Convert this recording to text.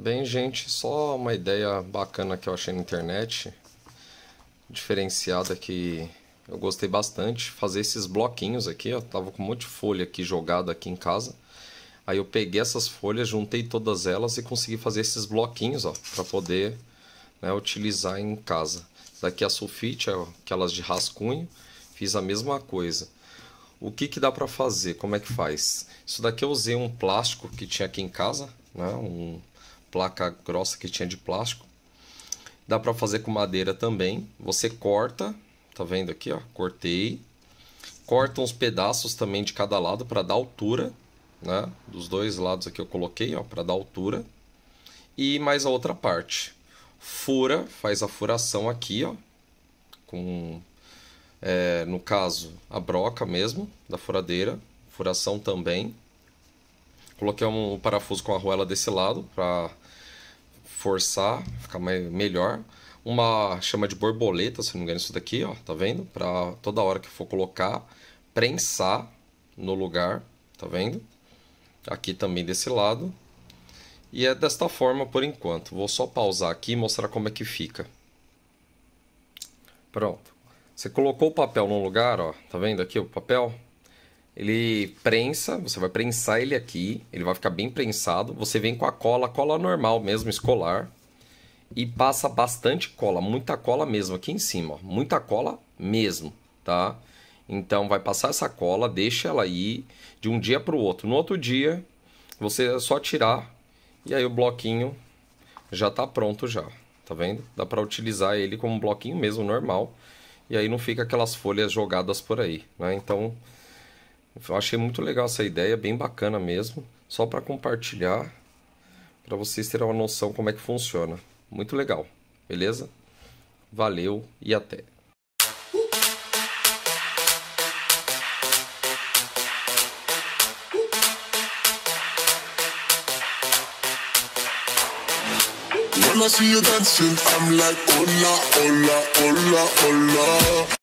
Bem, gente, só uma ideia bacana que eu achei na internet, diferenciada que eu gostei bastante, fazer esses bloquinhos aqui, ó, tava com um monte de folha aqui jogada aqui em casa. Aí eu peguei essas folhas, juntei todas elas e consegui fazer esses bloquinhos, ó, para poder né, utilizar em casa. Daqui a sulfite, aquelas de rascunho, fiz a mesma coisa. O que, que dá para fazer? Como é que faz? Isso daqui eu usei um plástico que tinha aqui em casa, né, um placa grossa que tinha de plástico. Dá para fazer com madeira também. Você corta, tá vendo aqui, ó? Cortei. Corta uns pedaços também de cada lado para dar altura, né? Dos dois lados aqui eu coloquei, ó, para dar altura. E mais a outra parte. Fura, faz a furação aqui, ó, com é, no caso a broca mesmo da furadeira, furação também Coloquei um parafuso com a arruela desse lado para forçar, ficar melhor. Uma chama de borboleta, se não me engano, isso daqui, ó, tá vendo? Para toda hora que for colocar, prensar no lugar, tá vendo? Aqui também desse lado. E é desta forma por enquanto. Vou só pausar aqui e mostrar como é que fica. Pronto. Você colocou o papel no lugar, ó, tá vendo aqui o papel? Ele prensa, você vai prensar ele aqui, ele vai ficar bem prensado. Você vem com a cola, cola normal mesmo, escolar. E passa bastante cola, muita cola mesmo aqui em cima, ó, muita cola mesmo, tá? Então vai passar essa cola, deixa ela aí de um dia para o outro. No outro dia, você é só tirar e aí o bloquinho já está pronto já, tá vendo? Dá para utilizar ele como um bloquinho mesmo normal e aí não fica aquelas folhas jogadas por aí, né? Então eu achei muito legal essa ideia, bem bacana mesmo. Só para compartilhar, para vocês terem uma noção como é que funciona. Muito legal, beleza? Valeu e até! When I see you dancing, I'm like, hola, hola, hola, hola.